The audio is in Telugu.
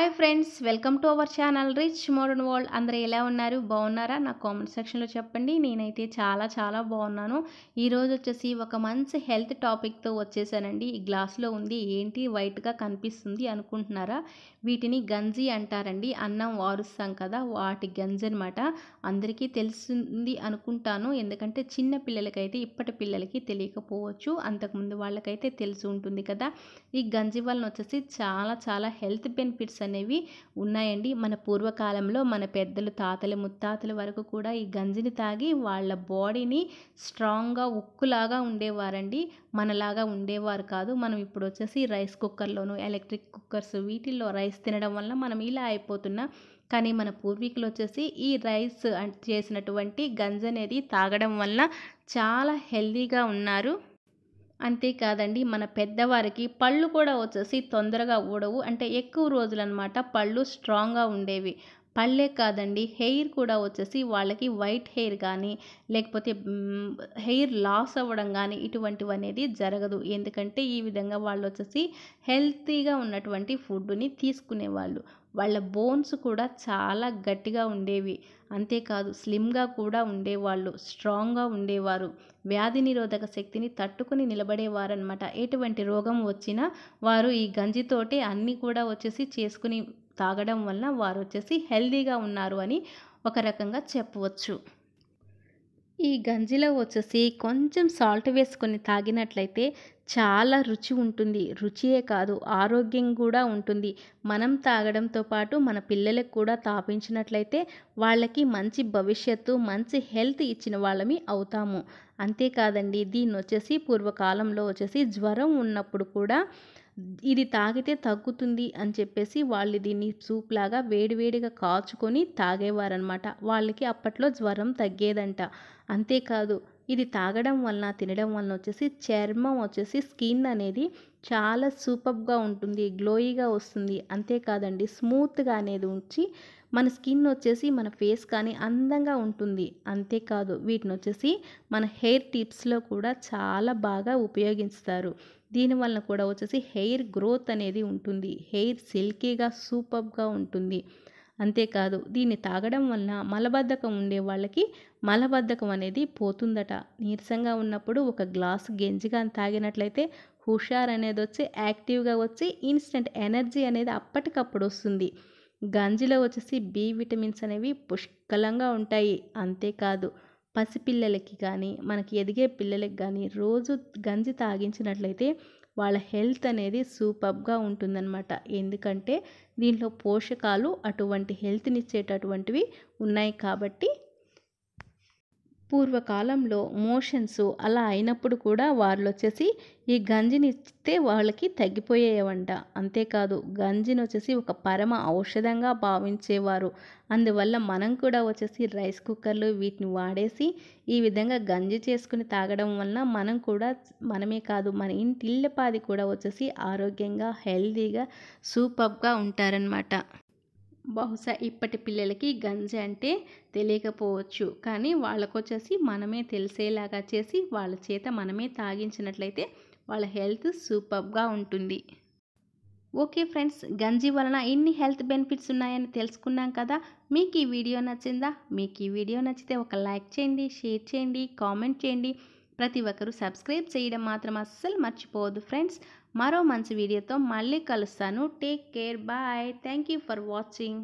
hi friends welcome to our channel rich modern world అందరూ ఎలా ఉన్నారు బాగున్నారా నా కామెంట్ సెక్షన్లో చెప్పండి నేనైతే చాలా చాలా బాగున్నాను ఈరోజు వచ్చేసి ఒక మంచి హెల్త్ టాపిక్తో వచ్చేసానండి ఈ గ్లాస్లో ఉంది ఏంటి వైట్గా కనిపిస్తుంది అనుకుంటున్నారా వీటిని గంజి అంటారండి అన్నం వారుస్తాం కదా వాటి గంజి అనమాట అందరికీ తెలిసింది అనుకుంటాను ఎందుకంటే చిన్న పిల్లలకైతే ఇప్పటి పిల్లలకి తెలియకపోవచ్చు అంతకుముందు వాళ్ళకైతే తెలిసి ఉంటుంది కదా ఈ గంజి వలన వచ్చేసి చాలా చాలా హెల్త్ బెనిఫిట్స్ అనేవి ఉన్నాయండి మన పూర్వకాలంలో మన పెద్దలు తాతలు ముత్తాతల వరకు కూడా ఈ గంజిని తాగి వాళ్ళ బాడీని స్ట్రాంగ్గా ఉక్కులాగా ఉండేవారండి మనలాగా ఉండేవారు కాదు మనం ఇప్పుడు వచ్చేసి రైస్ కుక్కర్లోను ఎలక్ట్రిక్ కుక్కర్స్ వీటిల్లో రైస్ తినడం వల్ల మనం ఇలా అయిపోతున్నా కానీ మన పూర్వీకులు వచ్చేసి ఈ రైస్ చేసినటువంటి గంజి అనేది తాగడం వల్ల చాలా హెల్దీగా ఉన్నారు అంతేకాదండి మన పెద్దవారికి పళ్ళు కూడా వచ్చేసి తొందరగా ఊడవు అంటే ఎక్కువ రోజులన్నమాట పళ్ళు స్ట్రాంగ్గా ఉండేవి పళ్ళే కాదండి హెయిర్ కూడా వచ్చేసి వాళ్ళకి వైట్ హెయిర్ కానీ లేకపోతే హెయిర్ లాస్ అవ్వడం కానీ ఇటువంటివి అనేది జరగదు ఎందుకంటే ఈ విధంగా వాళ్ళు వచ్చేసి హెల్తీగా ఉన్నటువంటి ఫుడ్ని తీసుకునేవాళ్ళు వాళ్ళ బోన్స్ కూడా చాలా గట్టిగా ఉండేవి అంతేకాదు స్లిమ్గా కూడా ఉండేవాళ్ళు స్ట్రాంగ్గా ఉండేవారు వ్యాధి నిరోధక శక్తిని తట్టుకుని నిలబడేవారనమాట ఎటువంటి రోగం వచ్చినా వారు ఈ గంజితోటే అన్నీ కూడా వచ్చేసి చేసుకుని తాగడం వలన వారు వచ్చేసి హెల్దీగా ఉన్నారు అని ఒక రకంగా చెప్పవచ్చు ఈ గంజిలో వచ్చేసి కొంచెం సాల్ట్ వేసుకొని తాగినట్లయితే చాలా రుచి ఉంటుంది రుచియే కాదు ఆరోగ్యం కూడా ఉంటుంది మనం తాగడంతో పాటు మన పిల్లలకు కూడా తాపించినట్లయితే వాళ్ళకి మంచి భవిష్యత్తు మంచి హెల్త్ ఇచ్చిన వాళ్ళమి అవుతాము అంతేకాదండి దీన్ని వచ్చేసి పూర్వకాలంలో వచ్చేసి జ్వరం ఉన్నప్పుడు కూడా ఇది తాగితే తగ్గుతుంది అని చెప్పేసి వాళ్ళు దీన్ని సూప్ లాగా వేడివేడిగా కాచుకొని తాగేవారనమాట వాళ్ళకి అప్పట్లో జ్వరం తగ్గేదంట అంతేకాదు ఇది తాగడం వలన తినడం వలన వచ్చేసి చర్మం వచ్చేసి స్కిన్ అనేది చాలా సూపర్గా ఉంటుంది గ్లోయీగా వస్తుంది అంతేకాదండి స్మూత్గా అనేది ఉంచి మన స్కిన్ వచ్చేసి మన ఫేస్ కానీ అందంగా ఉంటుంది అంతేకాదు వీటిని వచ్చేసి మన హెయిర్ టిప్స్లో కూడా చాలా బాగా ఉపయోగిస్తారు వలన కూడా వచ్చేసి హెయిర్ గ్రోత్ అనేది ఉంటుంది హెయిర్ సిల్కీగా సూపర్గా ఉంటుంది అంతేకాదు దీన్ని తాగడం వలన మలబద్ధకం ఉండే వాళ్ళకి మలబద్ధకం అనేది పోతుందట నీరసంగా ఉన్నప్పుడు ఒక గ్లాస్ గెంజిగా తాగినట్లయితే హుషార్ అనేది వచ్చి యాక్టివ్గా వచ్చి ఇన్స్టెంట్ ఎనర్జీ అనేది అప్పటికప్పుడు వస్తుంది గంజిలో వచ్చేసి బి విటమిన్స్ అనేవి పుష్కలంగా ఉంటాయి అంతేకాదు పసిపిల్లలకి కానీ మనకి ఎదిగే పిల్లలకి కానీ రోజు గంజి తాగించినట్లయితే వాళ్ళ హెల్త్ అనేది సూపర్గా ఉంటుందన్నమాట ఎందుకంటే దీంట్లో పోషకాలు అటువంటి హెల్త్నిచ్చేటటువంటివి ఉన్నాయి కాబట్టి పూర్వకాలంలో మోషన్స్ అలా అయినప్పుడు కూడా వాళ్ళు వచ్చేసి ఈ గంజిని ఇస్తే వాళ్ళకి తగ్గిపోయేవంట అంతేకాదు గంజిని వచ్చేసి ఒక పరమ ఔషధంగా భావించేవారు అందువల్ల మనం కూడా వచ్చేసి రైస్ కుక్కర్లు వీటిని వాడేసి ఈ విధంగా గంజి చేసుకుని తాగడం వలన మనం కూడా మనమే కాదు మన ఇంటిల్లపాది కూడా వచ్చేసి ఆరోగ్యంగా హెల్దీగా సూపర్గా ఉంటారనమాట బహుశా ఇప్పటి పిల్లలకి గంజి అంటే తెలియకపోవచ్చు కానీ వాళ్ళకు వచ్చేసి మనమే తెలిసేలాగా చేసి వాళ్ళ చేత మనమే తాగించినట్లయితే వాళ్ళ హెల్త్ సూపర్గా ఉంటుంది ఓకే ఫ్రెండ్స్ గంజి వలన ఎన్ని హెల్త్ బెనిఫిట్స్ ఉన్నాయని తెలుసుకున్నాం కదా మీకు ఈ వీడియో నచ్చిందా మీకు ఈ వీడియో నచ్చితే ఒక లైక్ చేయండి షేర్ చేయండి కామెంట్ చేయండి ప్రతి ఒక్కరూ సబ్స్క్రైబ్ చేయడం మాత్రం అస్సలు మర్చిపోవద్దు ఫ్రెండ్స్ మరో మంచి వీడియోతో మళ్ళీ కలుస్తాను take care bye thank you for watching